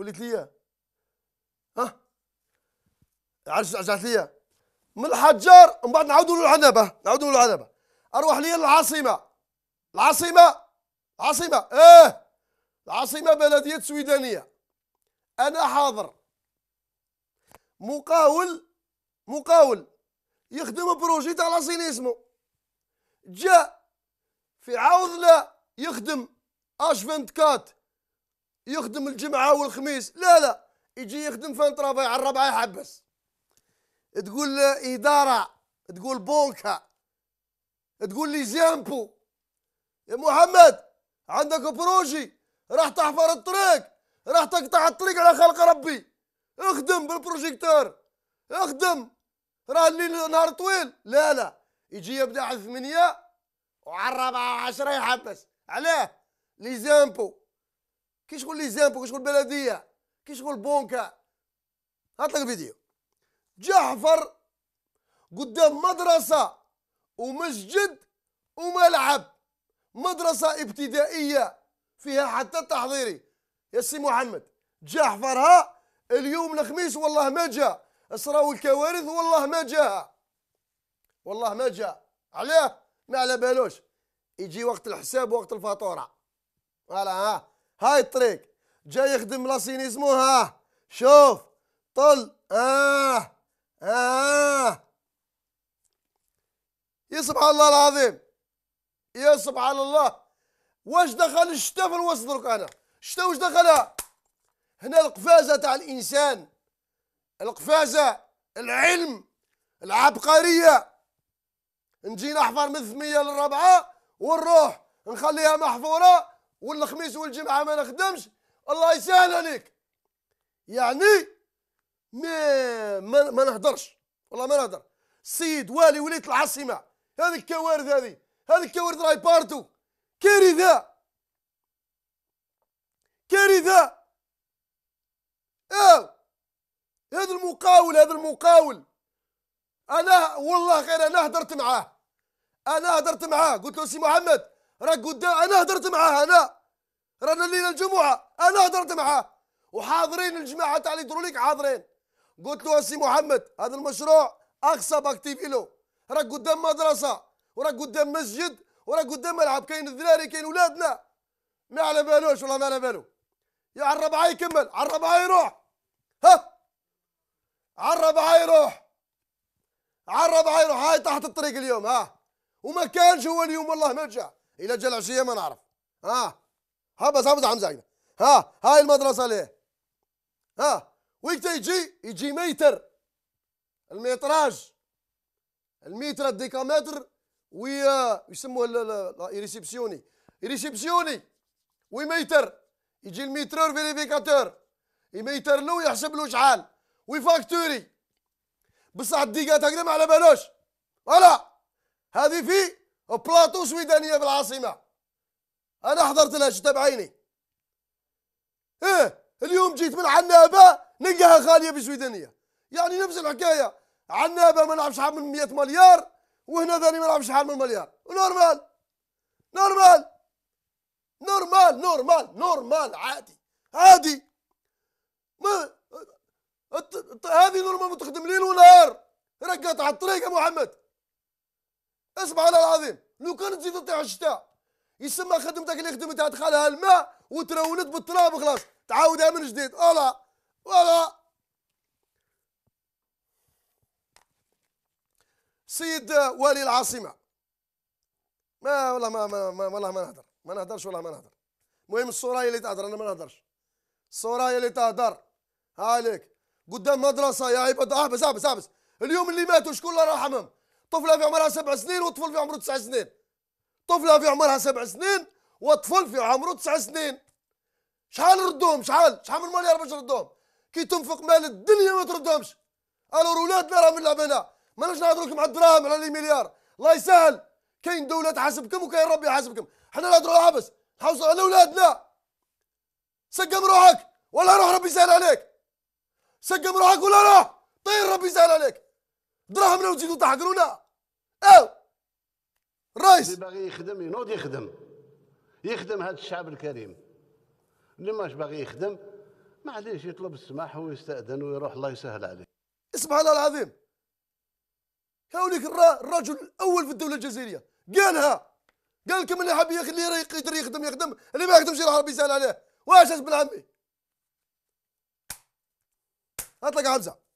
وليت ليا ها عرفت رجعت ليا من الحجار من بعد نعاودوا للعنبه نعاودوا للعنبه اروح ليا للعاصمه العاصمه العاصمه اه العاصمه بلديه سويدانيه انا حاضر مقاول مقاول يخدم بروجي تاع لاسينيسمو جاء في عوض لا يخدم اش 24 يخدم الجمعة والخميس لا لا يجي يخدم فان ترافاي على الربعة يحبس تقول إدارة تقول بونكا تقول لي زامبو يا محمد عندك بروجي راح تحفر الطريق راح تقطع الطريق على خلق ربي اخدم بالبروجيكتور اخدم راه الليل نهار طويل لا لا يجي يبدا على الثمانية وعلى الرابعة وعشرة يحبس علاه لي زامبو كي شغل لي زامبو كي شغل بلديه كي شغل بونكا هات لك فيديو جحفر قدام مدرسه ومسجد وملعب مدرسه ابتدائيه فيها حتى تحضيري يا سي محمد جحفرها اليوم الخميس والله ما جاء صراو الكوارث والله ما جاها والله ما جاء علاه ما على بالوش يجي وقت الحساب وقت الفاتوره فوالا ها هاي الطريق جاي يخدم لاسينيزمو ها شوف طل آه آه يا سبحان الله العظيم يا سبحان الله واش دخل الشتاء في الوسط درك انا الشتاء واش دخلها هنا القفازه تاع الانسان القفازه العلم العبقريه نجي نحفر من الثميه للربعه ونروح نخليها محفوره والخميس والجمعه ما نخدمش الله يسهل عليك يعني ما ما, ما نهدرش والله ما نهدر السيد والي وليت العاصمه هذه الكوارث هذه هذه الكوارث راهي بارتو كارثه كارثه اه هذا المقاول هذا المقاول انا والله غير انا هدرت معاه انا هدرت معاه قلت له سي محمد راه قدام انا هدرت معاه انا رانا لينا الجمعه انا هدرت معاه وحاضرين الجماعه تاع الهيدروليك حاضرين قلت له سي محمد هذا المشروع اقصى باكتيفيلو راه قدام مدرسه وراه قدام مسجد وراه قدام ملعب كاين الدراري كاين ولادنا ما على بالوش والله ما على بالو يا على الربعه يكمل على الربعه يروح ها على الربعه يروح على الربعه يروح هاي تحت الطريق اليوم ها وما كانش هو اليوم والله ما رجع الى جا العشيه ما نعرف ها ها بس ها حمزه هكذا ها هاي المدرسه ليه ها وقت يجي يجي ميتر الميتراج الميتر الديكامتر ويا يسموه الريسبسيوني ريسبسيوني ويميتر يجي الميترور فيريفيكاتور يميتر له ويحسب له شحال ويفاكتوري بصح الديكات هكذا ما على بالوش ولا هذه في بلاطو سويدانيه بالعاصمه انا حضرت لها شفتها بعيني ايه اليوم جيت من عنابه نلقاها خاليه بسويدانيه يعني نفس الحكايه عنابه ما نعرفش شحال من 100 مليار وهنا ثاني ما نعرفش شحال من مليار ونورمال نورمال نورمال نورمال نورمال عادي عادي ما هذه نورمال تخدم ليل ونهار راك قاطع الطريق يا محمد اسمع الله العظيم لو كان تزيد تطيح الشتاء يسمى خدمتك اللي خدمتها دخلها الماء وترولت بالتراب خلاص تعاودها من جديد ولا ولا سيد والي العاصمة ما والله ما ما, ما والله ما نهدر ما نهدرش والله ما نهدر المهم الصورة هي اللي تهدر أنا ما نهدرش الصورة هي اللي تهدر عليك قدام مدرسة يا عباد احبس آه، احبس آه، احبس آه، اليوم اللي ماتوا شكون الله يرحمهم طفله في عمرها سبع سنين وطفل في عمره تسع سنين طفله في عمرها سبع سنين وطفل في عمره تسع سنين شحال ردهم شحال شحال من مليار باش ردهم كي تنفق مال الدنيا ما تردهمش الو اولادنا راهم نلعب هنا ماناش نهضروا لكم على الدراهم على المليار الله يسهل كاين دوله تحاسبكم وكاين ربي يحاسبكم حنا نهضروا العبس نحوسوا على ولادنا سقم روحك ولا روح ربي يسهل عليك سقم روحك ولا روح طير ربي يسهل عليك دراهمنا وتزيدوا تحقرونا أو الرئيس اللي باغي يخدم ينوض يخدم يخدم هذا الشعب الكريم اللي ماش باغي يخدم معليش يطلب السماح ويستأذن ويروح الله يسهل عليه اسمع الله العظيم هاوليك الرجل الاول في الدوله الجزائريه قالها قال لكم اللي حاب اللي يقدر يخدم يخدم اللي ما يخدمش يروح ربي يسهل عليه واش اسم عمي اطلق حمزه